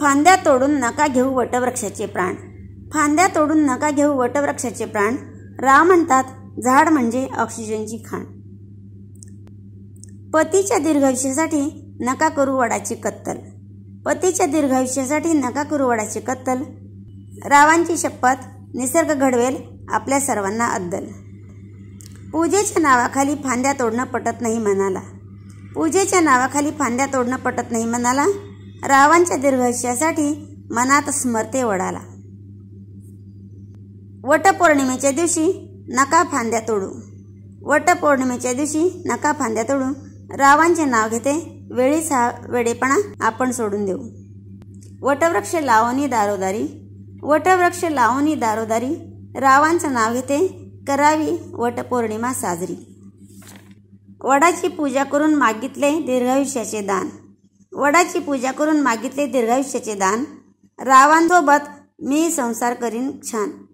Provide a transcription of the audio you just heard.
फांद्या तोडून नका घेऊ वटवृक्षाचे प्राण फांद्या तोडून नका घेऊ वटवृक्षाचे प्राण राव म्हणतात झाड म्हणजे ऑक्सिजनची खाण पतीच्या दीर्घायुष्यासाठी नका करू वडाची कत्तल पतीच्या दीर्घायुष्यासाठी नका करू वडाची कत्तल रावांची शपथ निसर्ग घडवेल आपल्या सर्वांना अद्दल पूजेच्या नावाखाली फांद्या तोडणं पटत नाही म्हणाला पूजेच्या नावाखाली फांद्या तोडणं पटत नाही म्हणाला रावांच्या दीर्घायुष्यासाठी मनात स्मरते वडाला वटपौर्णिमेच्या दिवशी नका फांद्या तोडू वटपौर्णिमेच्या दिवशी नका फांद्या तोडू रावांचे नाव घेते वेळीच हा वेडेपणा आपण सोडून देऊ वटवृक्ष लावणी दारोदारी वटवृक्ष लावणी दारोदारी रावांचं नाव घेते करावी वटपौर्णिमा साजरी वडाची पूजा करून मागितले दीर्घायुष्याचे दान वडाची पूजा करून मागितले दीर्घायुष्याचे दान रावांसोबत मी संसार करीन छान